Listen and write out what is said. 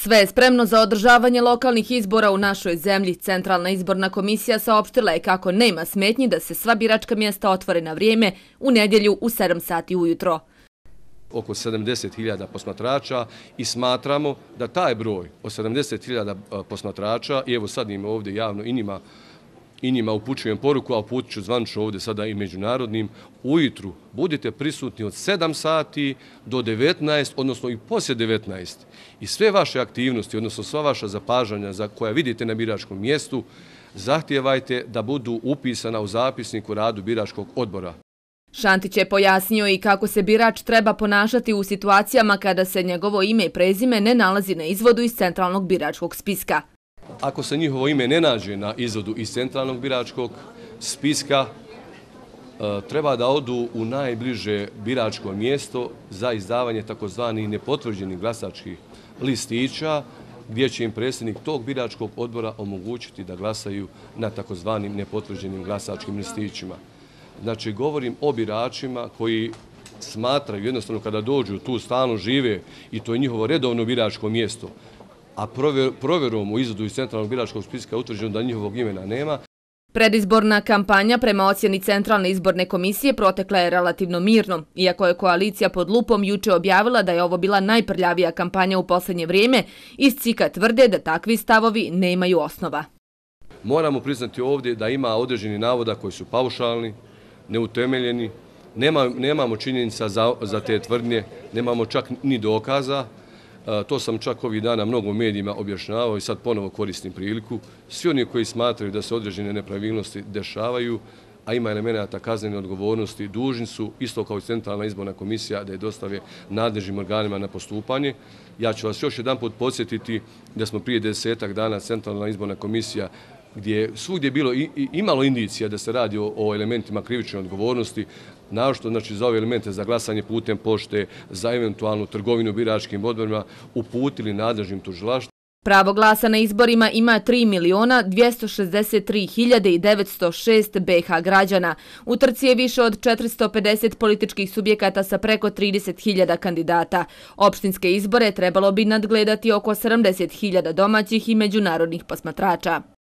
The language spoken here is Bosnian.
Sve je spremno za održavanje lokalnih izbora u našoj zemlji. Centralna izborna komisija saopštila je kako nema smetnji da se sva biračka mjesta otvore na vrijeme u nedjelju u 7 sati ujutro. Oko 70.000 posmatrača i smatramo da taj broj od 70.000 e, posmatrača, i evo sad im ovdje javno inima, i njima upućujem poruku, a put ću zvančno ovdje sada i međunarodnim, ujutru budite prisutni od 7 sati do 19, odnosno i poslije 19. I sve vaše aktivnosti, odnosno sva vaša zapažanja za koja vidite na biračkom mjestu, zahtjevajte da budu upisana u zapisniku radu biračkog odbora. Šantić je pojasnio i kako se birač treba ponašati u situacijama kada se njegovo ime i prezime ne nalazi na izvodu iz centralnog biračkog spiska ako se njihovo ime ne nađe na izvodu iz centralnog biračkog spiska, e, treba da odu u najbliže biračko mjesto za izdavanje takozvani nepotvrđenih glasačkih listića, gdje će im predsjednik tog biračkog odbora omogućiti da glasaju na takozvanim nepotvrđenim glasačkim listićima. Znači, govorim o biračima koji smatraju, jednostavno kada dođu, tu stanu žive i to je njihovo redovno biračko mjesto, a provjerom u izvodu iz centralnog biračkog spiska utvrđeno da njihovog imena nema. Predizborna kampanja prema ocjeni Centralne izborne komisije protekla je relativno mirno, iako je koalicija pod lupom juče objavila da je ovo bila najprljavija kampanja u poslednje vrijeme, iz CIKA tvrde da takvi stavovi ne imaju osnova. Moramo priznati ovdje da ima određeni navoda koji su paušalni, neutemeljeni, nemamo činjenica za te tvrdnje, nemamo čak ni dokaza, To sam čak ovih dana mnogo u medijima objašnjavao i sad ponovo koristim priliku. Svi oni koji smatraju da se određene nepravilnosti dešavaju, a ima elemenata kaznene odgovornosti, dužni su, isto kao i centralna izborna komisija, da je dostave nadležnim organima na postupanje. Ja ću vas još jedan put podsjetiti da smo prije desetak dana centralna izborna komisija gdje je svugdje bilo imalo indicija da se radi o elementima krivične odgovornosti, našto znači, za ove elemente, za glasanje putem pošte, za eventualnu trgovinu biračkim odborima, uputili nadležnim tužilaštima. Pravo glasa na izborima ima 3 miliona 263.906 BH građana. U trci je više od 450 političkih subjekata sa preko 30.000 kandidata. Opštinske izbore trebalo bi nadgledati oko 70.000 domaćih i međunarodnih posmatrača.